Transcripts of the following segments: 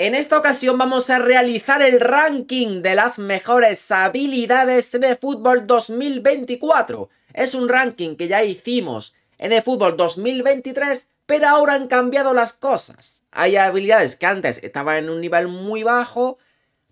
En esta ocasión vamos a realizar el ranking de las mejores habilidades de fútbol 2024. Es un ranking que ya hicimos en el fútbol 2023, pero ahora han cambiado las cosas. Hay habilidades que antes estaban en un nivel muy bajo,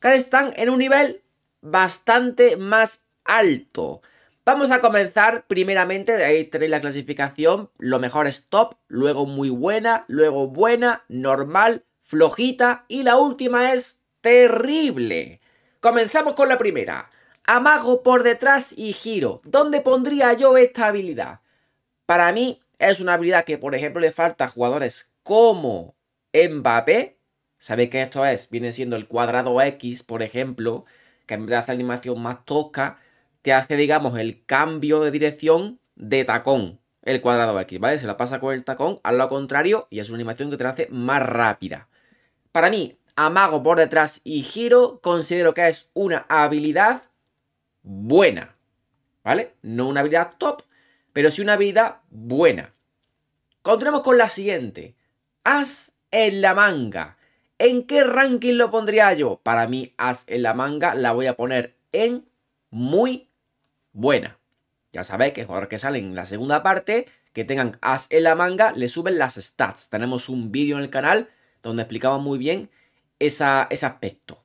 que ahora están en un nivel bastante más alto. Vamos a comenzar primeramente, de ahí tenéis la clasificación, lo mejor es top, luego muy buena, luego buena, normal, flojita y la última es terrible. Comenzamos con la primera. Amago por detrás y giro. ¿Dónde pondría yo esta habilidad? Para mí es una habilidad que, por ejemplo, le falta a jugadores como Mbappé. Sabéis que esto es, viene siendo el cuadrado X, por ejemplo, que en vez de hacer animación más tosca, te hace, digamos, el cambio de dirección de tacón. El cuadrado X, ¿vale? Se la pasa con el tacón, al lado contrario, y es una animación que te la hace más rápida. Para mí, amago por detrás y giro considero que es una habilidad buena. ¿Vale? No una habilidad top, pero sí una habilidad buena. Continuamos con la siguiente. As en la manga. ¿En qué ranking lo pondría yo? Para mí, as en la manga la voy a poner en muy buena. Ya sabéis que jugadores que salen en la segunda parte, que tengan as en la manga, le suben las stats. Tenemos un vídeo en el canal donde explicaba muy bien ese aspecto.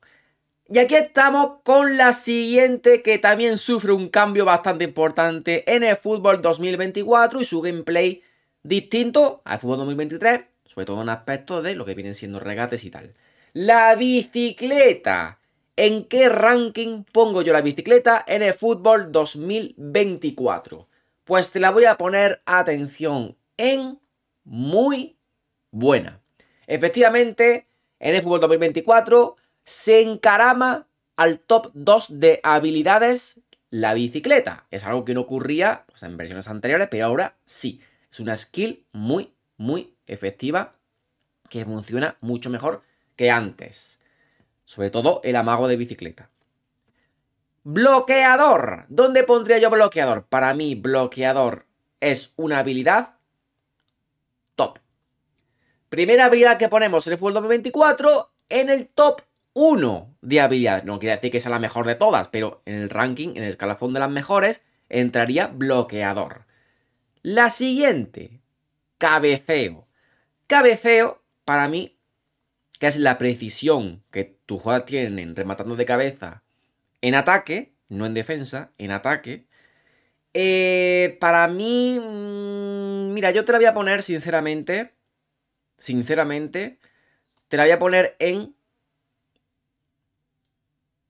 Y aquí estamos con la siguiente que también sufre un cambio bastante importante en el fútbol 2024 y su gameplay distinto al fútbol 2023, sobre todo en aspectos de lo que vienen siendo regates y tal. La bicicleta. ¿En qué ranking pongo yo la bicicleta en el fútbol 2024? Pues te la voy a poner atención en muy buena. Efectivamente, en el fútbol 2024 se encarama al top 2 de habilidades la bicicleta. Es algo que no ocurría pues, en versiones anteriores, pero ahora sí. Es una skill muy, muy efectiva que funciona mucho mejor que antes. Sobre todo el amago de bicicleta. Bloqueador. ¿Dónde pondría yo bloqueador? Para mí, bloqueador es una habilidad Primera habilidad que ponemos en el Fútbol 2024 en el top 1 de habilidades. No quiere decir que sea la mejor de todas, pero en el ranking, en el escalafón de las mejores, entraría bloqueador. La siguiente, cabeceo. Cabeceo, para mí, que es la precisión que tus jugadores tienen rematando de cabeza en ataque, no en defensa, en ataque. Eh, para mí, mm, mira, yo te la voy a poner sinceramente sinceramente, te la voy a poner en...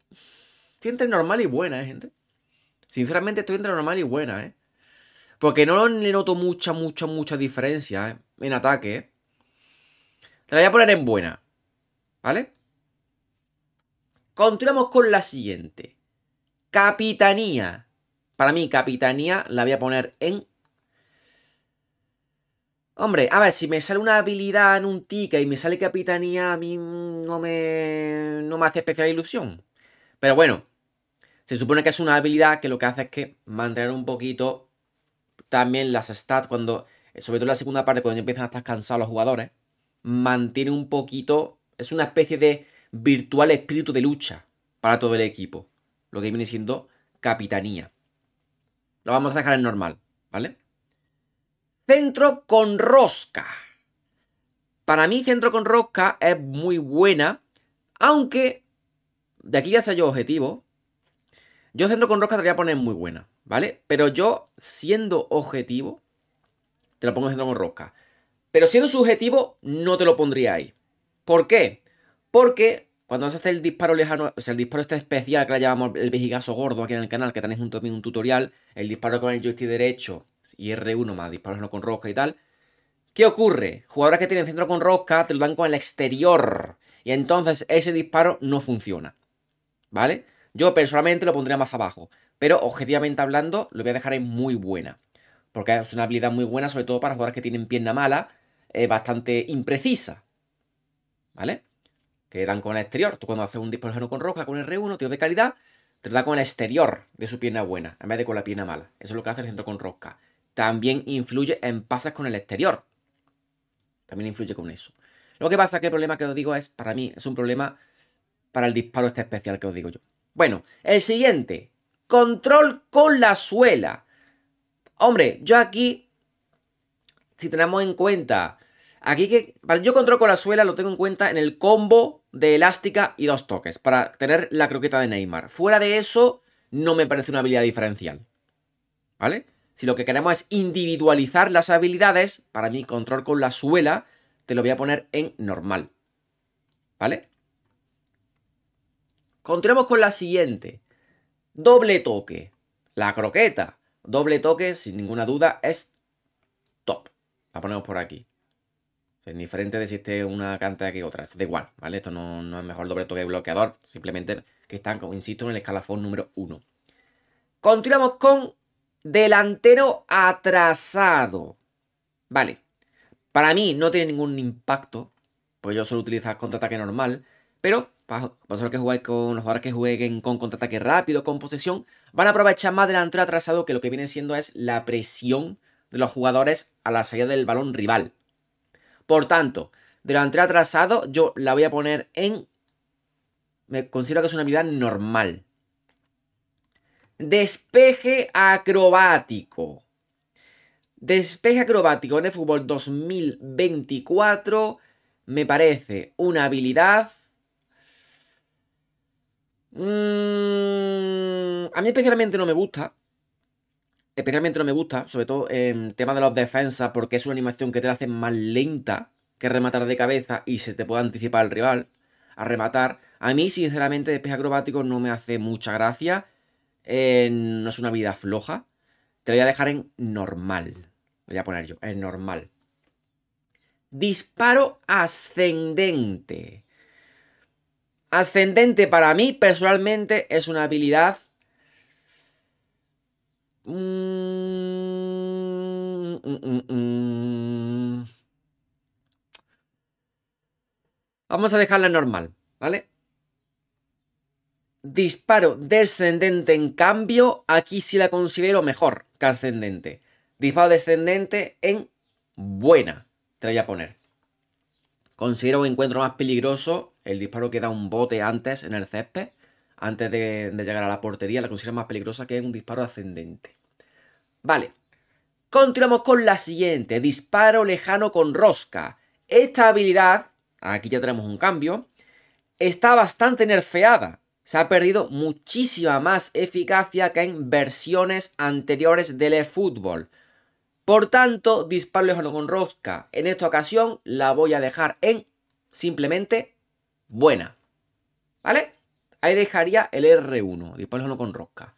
Estoy entre normal y buena, ¿eh, gente? Sinceramente estoy entre normal y buena, ¿eh? Porque no le noto mucha, mucha, mucha diferencia ¿eh? en ataque, ¿eh? Te la voy a poner en buena, ¿vale? Continuamos con la siguiente. Capitanía. Para mí, capitanía la voy a poner en Hombre, a ver, si me sale una habilidad en un tica y me sale capitanía, a mí mm, no me, no me hace especial ilusión. Pero bueno, se supone que es una habilidad que lo que hace es que mantener un poquito también las stats cuando, sobre todo en la segunda parte, cuando empiezan a estar cansados los jugadores, mantiene un poquito, es una especie de virtual espíritu de lucha para todo el equipo. Lo que viene siendo capitanía. Lo vamos a dejar en normal, ¿vale? Centro con rosca. Para mí, centro con rosca es muy buena, aunque de aquí ya sea yo objetivo. Yo centro con rosca te voy a poner muy buena, ¿vale? Pero yo, siendo objetivo, te lo pongo centro con rosca. Pero siendo subjetivo, no te lo pondría ahí. ¿Por qué? Porque cuando se hace el disparo lejano, o sea, el disparo este especial que le llamamos el vejigazo gordo aquí en el canal, que tenéis mí un tutorial, el disparo con el joystick derecho y R1 más, disparos con rosca y tal. ¿Qué ocurre? Jugadores que tienen centro con rosca te lo dan con el exterior y entonces ese disparo no funciona. ¿Vale? Yo personalmente lo pondría más abajo, pero objetivamente hablando lo voy a dejar en muy buena. Porque es una habilidad muy buena, sobre todo para jugadores que tienen pierna mala, eh, bastante imprecisa. ¿Vale? Que dan con el exterior. Tú cuando haces un disparo con rosca, con R1, tío de calidad, te lo da con el exterior de su pierna buena, en vez de con la pierna mala. Eso es lo que hace el centro con rosca también influye en pases con el exterior. También influye con eso. Lo que pasa es que el problema que os digo es, para mí, es un problema para el disparo este especial que os digo yo. Bueno, el siguiente. Control con la suela. Hombre, yo aquí, si tenemos en cuenta, aquí que... Yo control con la suela lo tengo en cuenta en el combo de elástica y dos toques, para tener la croqueta de Neymar. Fuera de eso, no me parece una habilidad diferencial. ¿Vale? Si lo que queremos es individualizar las habilidades, para mí control con la suela, te lo voy a poner en normal. ¿Vale? Continuamos con la siguiente. Doble toque. La croqueta. Doble toque, sin ninguna duda, es top. La ponemos por aquí. Es diferente de si esté una canta que otra. Esto da igual, ¿vale? Esto no, es mejor doble toque de bloqueador. Simplemente que están, como insisto, en el escalafón número uno. Continuamos con Delantero atrasado. Vale. Para mí no tiene ningún impacto. Pues yo solo utilizo contraataque normal. Pero para los que con los jugadores que jueguen con contraataque rápido, con posesión, van a aprovechar más delantero atrasado que lo que viene siendo es la presión de los jugadores a la salida del balón rival. Por tanto, delantero atrasado yo la voy a poner en... Me considero que es una habilidad normal. Despeje acrobático. Despeje acrobático en el fútbol 2024 me parece una habilidad. Mm, a mí especialmente no me gusta. Especialmente no me gusta, sobre todo en tema de los defensas, porque es una animación que te la hace más lenta que rematar de cabeza y se te puede anticipar el rival a rematar. A mí, sinceramente, despeje acrobático no me hace mucha gracia. Eh, no es una vida floja. Te voy a dejar en normal. voy a poner yo, en normal. Disparo ascendente. Ascendente para mí personalmente es una habilidad... Mm, mm, mm, Vamos a dejarla en normal, ¿vale? Disparo descendente, en cambio, aquí sí la considero mejor que ascendente. Disparo descendente en buena, te voy a poner. Considero un encuentro más peligroso el disparo que da un bote antes en el césped, antes de, de llegar a la portería, la considero más peligrosa que un disparo ascendente. Vale, Continuamos con la siguiente, disparo lejano con rosca. Esta habilidad, aquí ya tenemos un cambio, está bastante nerfeada se ha perdido muchísima más eficacia que en versiones anteriores del eFootball. Por tanto, disparo disparos con rosca. En esta ocasión la voy a dejar en simplemente buena. ¿Vale? Ahí dejaría el R1, disparos con rosca.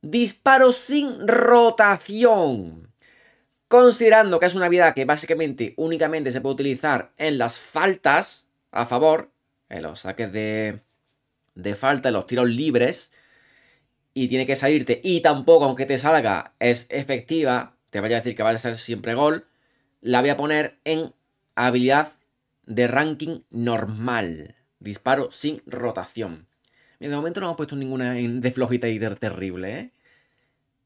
Disparo sin rotación. Considerando que es una habilidad que básicamente únicamente se puede utilizar en las faltas a favor, en los saques de, de falta de los tiros libres y tiene que salirte. Y tampoco, aunque te salga, es efectiva, te vaya a decir que va a ser siempre gol. La voy a poner en habilidad de ranking normal. Disparo sin rotación. de momento no hemos puesto ninguna de flojita y terrible, ¿eh?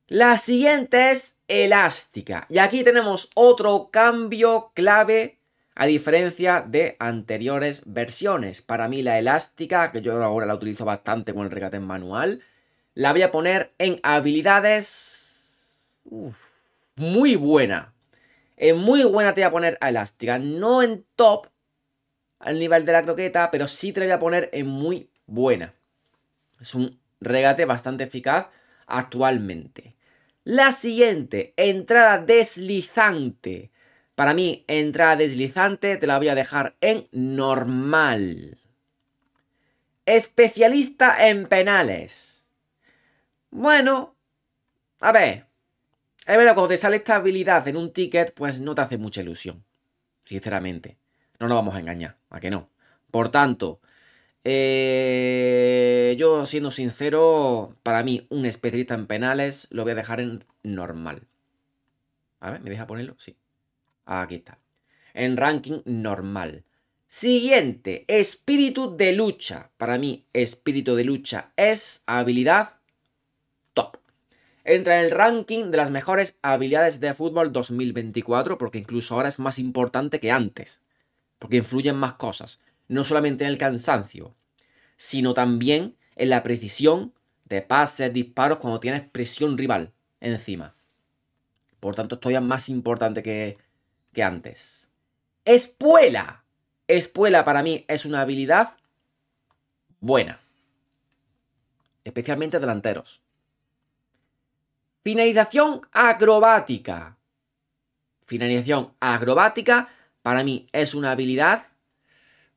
La siguiente es elástica. Y aquí tenemos otro cambio clave a diferencia de anteriores versiones. Para mí la elástica, que yo ahora la utilizo bastante con el regate en manual, la voy a poner en habilidades... muy buena. En muy buena te voy a poner a elástica. No en top, al nivel de la croqueta, pero sí te voy a poner en muy buena. Es un regate bastante eficaz actualmente. La siguiente, entrada deslizante. Para mí, entrada deslizante te la voy a dejar en normal. Especialista en penales. Bueno, a ver. Es verdad, cuando te sale esta habilidad en un ticket, pues no te hace mucha ilusión. Sinceramente. No nos vamos a engañar, ¿a que no? Por tanto, eh, yo siendo sincero, para mí un especialista en penales lo voy a dejar en normal. A ver, ¿me deja ponerlo? Sí. Ah, aquí está. En ranking normal. Siguiente, espíritu de lucha. Para mí, espíritu de lucha es habilidad top. Entra en el ranking de las mejores habilidades de fútbol 2024 porque incluso ahora es más importante que antes. Porque influyen más cosas. No solamente en el cansancio, sino también en la precisión de pases, disparos cuando tienes presión rival encima. Por tanto, esto es más importante que, antes. Espuela. Espuela para mí es una habilidad buena. Especialmente delanteros. Finalización acrobática. Finalización acrobática para mí es una habilidad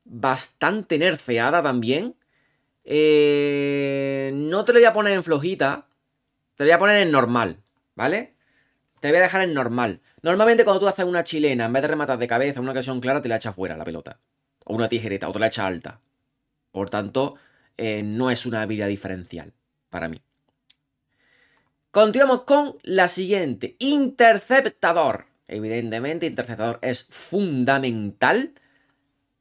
bastante nerfeada también. Eh, no te lo voy a poner en flojita. Te lo voy a poner en normal, ¿vale? Te voy a dejar en normal. Normalmente cuando tú haces una chilena, en vez de rematar de cabeza una ocasión clara, te la echa fuera la pelota. O una tijereta, o te la echa alta. Por tanto, eh, no es una habilidad diferencial para mí. Continuamos con la siguiente. Interceptador. Evidentemente, interceptador es fundamental.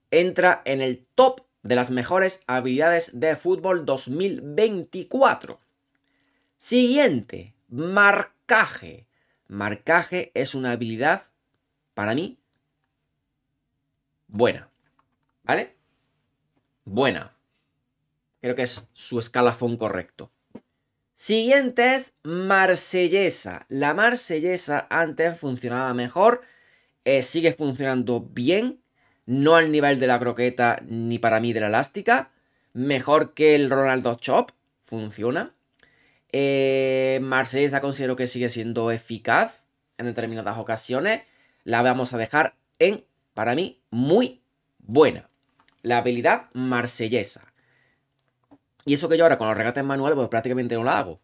Entra en el top de las mejores habilidades de fútbol 2024. Siguiente, marcaje. Marcaje es una habilidad, para mí, buena. ¿Vale? Buena. Creo que es su escalafón correcto. Siguiente es Marsellesa. La Marsellesa antes funcionaba mejor, eh, sigue funcionando bien, no al nivel de la croqueta ni para mí de la elástica, mejor que el Ronaldo Chop, funciona. Eh, Marsella considero que sigue siendo eficaz en determinadas ocasiones. La vamos a dejar en, para mí, muy buena. La habilidad marsellesa. Y eso que yo ahora con los regates manuales, pues prácticamente no la hago.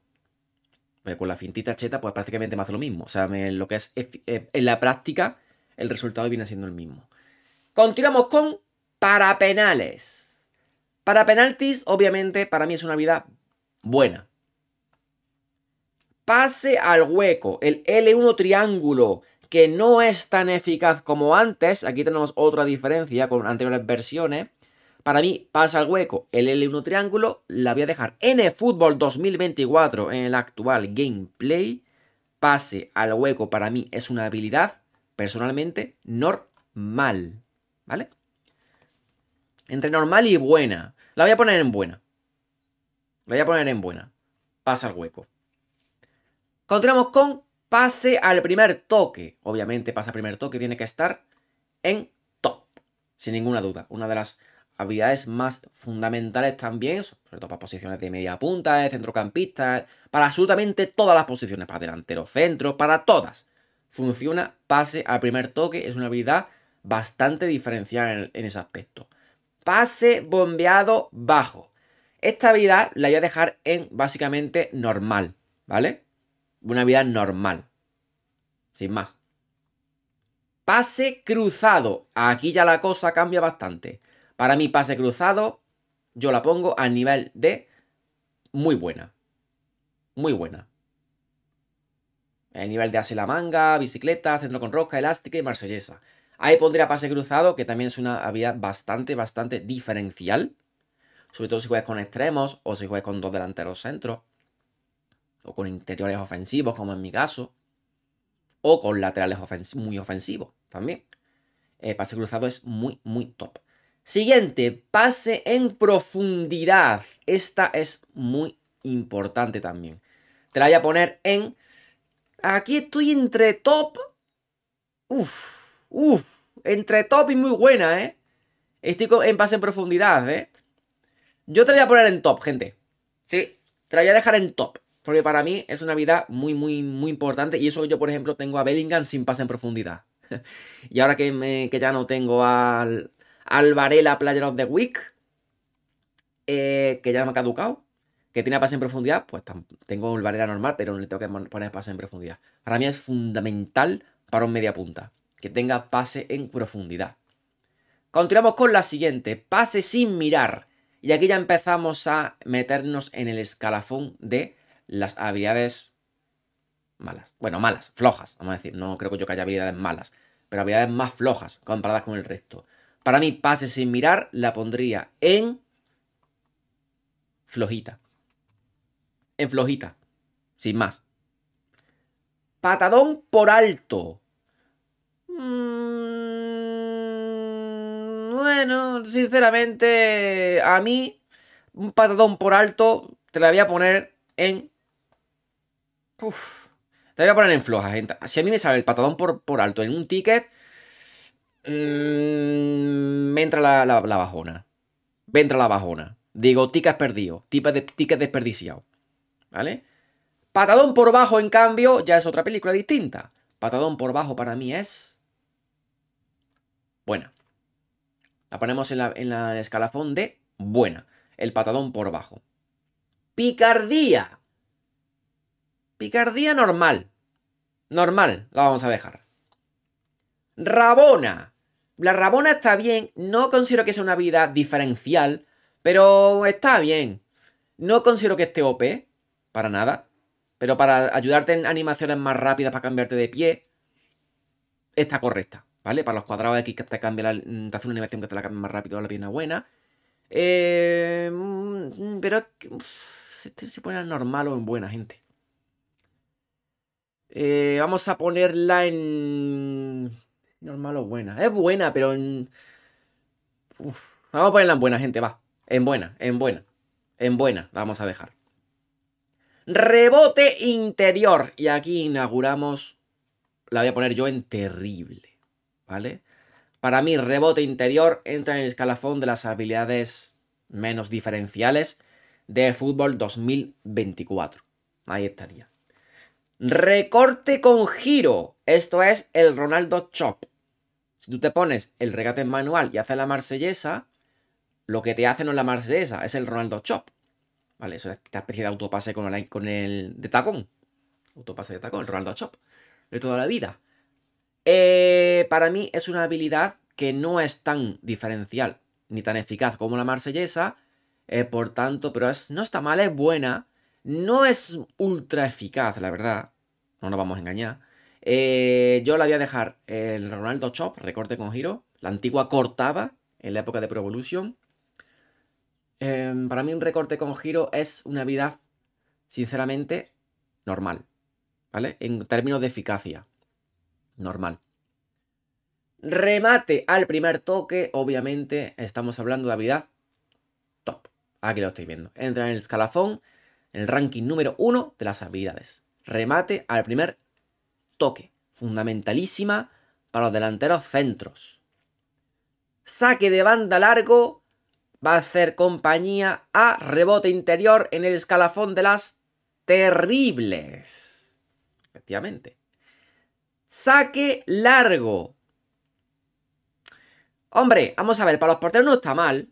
Pues con la fintita cheta, pues prácticamente me hace lo mismo. O sea, lo que es eh, en la práctica, el resultado viene siendo el mismo. Continuamos con para penales. Para penaltis, obviamente, para mí es una vida buena pase al hueco, el L1 triángulo, que no es tan eficaz como antes, aquí tenemos otra diferencia con anteriores versiones, para mí pasa al hueco el L1 triángulo, la voy a dejar en el fútbol 2024, en el actual gameplay, pase al hueco para mí es una habilidad, personalmente, normal, ¿vale? Entre normal y buena, la voy a poner en buena, la voy a poner en buena, pasa al hueco. Continuamos con pase al primer toque. Obviamente, pase al primer toque tiene que estar en top, sin ninguna duda. Una de las habilidades más fundamentales también, sobre todo para posiciones de media punta, de centrocampista, para absolutamente todas las posiciones, para delantero, centro, para todas. Funciona pase al primer toque, es una habilidad bastante diferencial en ese aspecto. Pase bombeado bajo. Esta habilidad la voy a dejar en básicamente normal, ¿vale? una vida normal. Sin más. Pase cruzado. Aquí ya la cosa cambia bastante. Para mí, pase cruzado, yo la pongo al nivel de muy buena. Muy buena. El nivel de hace la manga, bicicleta, centro con rosca, elástica y marsellesa. Ahí pondría pase cruzado, que también es una habilidad bastante, bastante diferencial. Sobre todo si juegas con extremos o si juegas con dos delanteros centros o con interiores ofensivos, como en mi caso, o con laterales muy ofensivos también. el eh, pase cruzado es muy, muy top. Siguiente, pase en profundidad. Esta es muy importante también. Te la voy a poner en... Aquí estoy entre top... Uf, uf, entre top y muy buena, ¿eh? Estoy en pase en profundidad, ¿eh? Yo te la voy a poner en top, gente. Sí, te la voy a dejar en top. Porque para mí es una vida muy, muy, muy importante. Y eso yo, por ejemplo, tengo a Bellingham sin pase en profundidad. y ahora que, que ya no tengo al, Varela Player of the Week, eh, que ya me ha caducado, que tiene pase en profundidad, pues tengo el Varela normal, pero no le tengo que poner pase en profundidad. Para mí es fundamental para un media punta, que tenga pase en profundidad. Continuamos con la siguiente, pase sin mirar. Y aquí ya empezamos a meternos en el escalafón de las habilidades malas. Bueno, malas, flojas, vamos a decir. No creo que yo que haya habilidades malas, pero habilidades más flojas comparadas con el resto. Para mí, pase sin mirar la pondría en flojita. En flojita, sin más. Patadón por alto. Mm, bueno, sinceramente, a mí, un patadón por alto te la voy a poner en te voy a poner en floja, gente. Si a mí me sale el patadón por, por alto en un ticket, mm, me entra la, bajona. Me entra la bajona. Digo, perdido tipo de, ticket desperdiciado ¿Vale? Patadón por bajo, en cambio, ya es otra película distinta. Patadón por bajo para mí es. Buena. La ponemos en, la, en, la, el escalafón de buena. El patadón por bajo. Picardía. Picardía normal. Normal, la vamos a dejar. Rabona. La Rabona está bien, no considero que sea una vida diferencial, pero está bien. No considero que esté OP, para nada, pero para ayudarte en animaciones más rápidas para cambiarte de pie, está correcta, ¿vale? Para los cuadrados X que te cambia mm, hace una animación que te la cambia más rápido a la pierna buena. Eh, mm, pero este se pone normal o en buena, gente. Eh, vamos a ponerla en... Normal o buena. Es buena, pero en... Vamos a ponerla en buena, gente, va. En buena, en buena. En buena, vamos a dejar. Rebote interior. Y aquí inauguramos... La voy a poner yo en terrible. ¿Vale? Para mí, rebote interior entra en el escalafón de las habilidades menos diferenciales de fútbol 2024. Ahí estaría. Recorte con giro. Esto es el Ronaldo Chop. Si tú te pones el regate en manual y haces la marsellesa, lo que te hace no es la marsellesa, es el Ronaldo Chop. ¿Vale? Eso es esta especie de autopase con el, de tacón. Autopase de tacón, el Ronaldo Chop. De toda la vida. Eh, para mí es una habilidad que no es tan diferencial ni tan eficaz como la marsellesa. Eh, por tanto, pero es, no está mal, es buena. No es ultra eficaz, la verdad. No nos vamos a engañar. Eh, yo la voy a dejar el Ronaldo Chop, recorte con giro. La antigua cortada en la época de Pro Evolution. Em, para mí un recorte con giro es una habilidad, sinceramente, normal. ¿Vale? En términos de eficacia. Normal. Remate al primer toque. Obviamente estamos hablando de habilidad top. Aquí lo estoy viendo. Entra en el escalafón el ranking número uno de las habilidades. Remate al primer toque, fundamentalísima para los delanteros centros. Saque de banda largo va a ser compañía a rebote interior en el escalafón de las terribles. Efectivamente. Saque largo. Hombre, vamos a ver, para los porteros no está mal.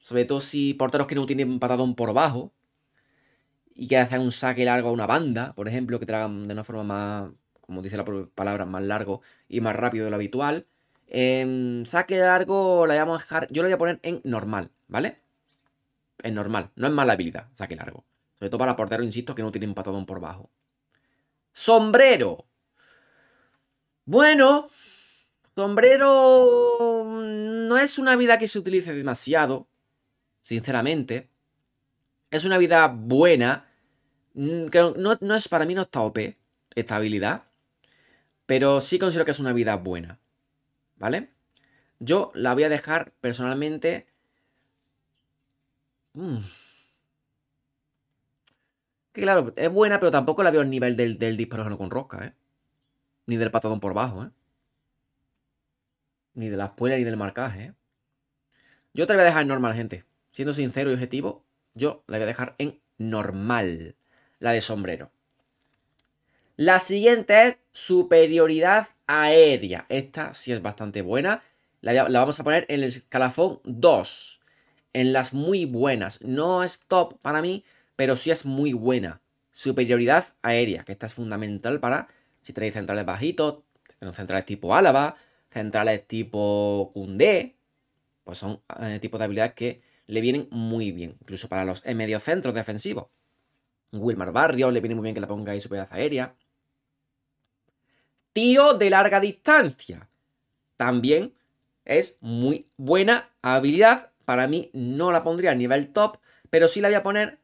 Sobre todo si porteros que no tienen patadón por bajo y que hacen un saque largo a una banda, por ejemplo, que tragan de una forma más, como dice la palabra, más largo y más rápido de lo habitual. Em, saque largo la vamos a dejar, yo lo voy a poner en normal, ¿vale? En normal, no es mala habilidad, saque largo. Sobre todo para portero, insisto, que no tiene patadón por bajo. ¡Sombrero! Bueno, sombrero mm, no es una vida que se utilice demasiado, sinceramente. Es una vida buena, Mm, no, no es, para mí no está OP esta habilidad, pero sí considero que es una vida buena, ¿vale? Yo la voy a dejar personalmente... Mm, que claro, es buena, pero tampoco la veo al nivel del, del disparo con rosca, ¿eh? Ni del patadón por bajo, ¿eh? Ni de la espuela, ni del marcaje, ¿eh? Yo te la voy a dejar en normal, gente. Siendo sincero y objetivo, yo la voy a dejar en normal la de sombrero. La siguiente es superioridad aérea. Esta sí es bastante buena. La, vamos a poner en el escalafón 2. En las muy buenas. No es top para mí, pero sí es muy buena. Superioridad aérea, que esta es fundamental para si tenéis centrales bajitos, centrales tipo Álava, centrales tipo Cundé. Pues son eh, tipos de habilidades que le vienen muy bien, incluso para los mediocentros defensivos. Wilmar Barrio, le viene muy bien que la ponga ahí su pedazo aérea. Tiro de larga distancia. También es muy buena habilidad. Para mí no la pondría a nivel top, pero sí la voy a poner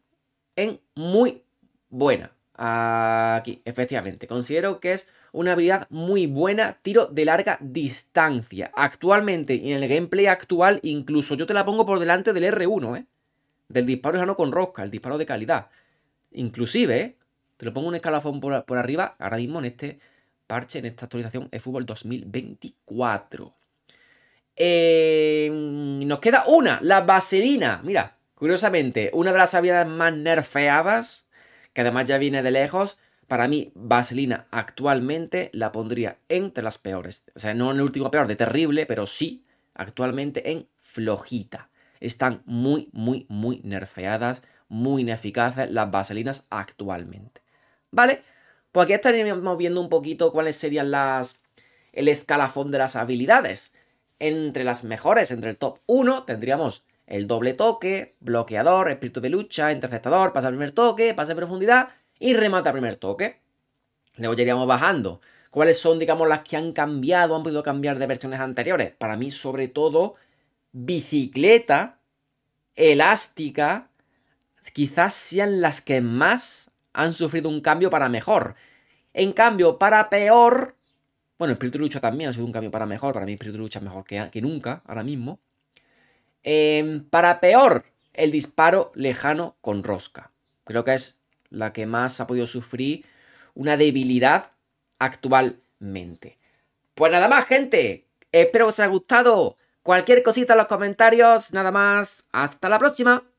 en muy buena. Aquí, efectivamente. Considero que es una habilidad muy buena, tiro de larga distancia. Actualmente, en el gameplay actual, incluso yo te la pongo por delante del R1, ¿eh? Del disparo de no con rosca, el disparo de calidad. Inclusive, te lo pongo un escalafón por, arriba, ahora mismo en este parche, en esta actualización Fútbol 2024. Em, nos queda una, la vaselina. Mira, curiosamente, una de las habilidades más nerfeadas, que además ya viene de lejos. Para mí, vaselina actualmente la pondría entre las peores. O sea, no en el último peor de terrible, pero sí actualmente en flojita. Están muy, muy, muy nerfeadas muy ineficaces las vaselinas actualmente. ¿Vale? Pues aquí estaríamos viendo un poquito cuáles serían las el escalafón de las habilidades. Entre las mejores, entre el top 1, tendríamos el doble toque, bloqueador, espíritu de lucha, interceptador, pasa al primer toque, pase de profundidad y remata al primer toque. Luego iríamos bajando. ¿Cuáles son, digamos, las que han cambiado, han podido cambiar de versiones anteriores? Para mí, sobre todo, bicicleta, elástica, quizás sean las que más han sufrido un cambio para mejor. En cambio, para peor, bueno, el Espíritu Lucha también ha sufrido un cambio para mejor, para mí Espíritu Lucha es mejor que, nunca, ahora mismo. Em, para peor, el disparo lejano con rosca. Creo que es la que más ha podido sufrir una debilidad actualmente. Pues nada más, gente. Espero que os haya gustado. Cualquier cosita en los comentarios. Nada más. Hasta la próxima.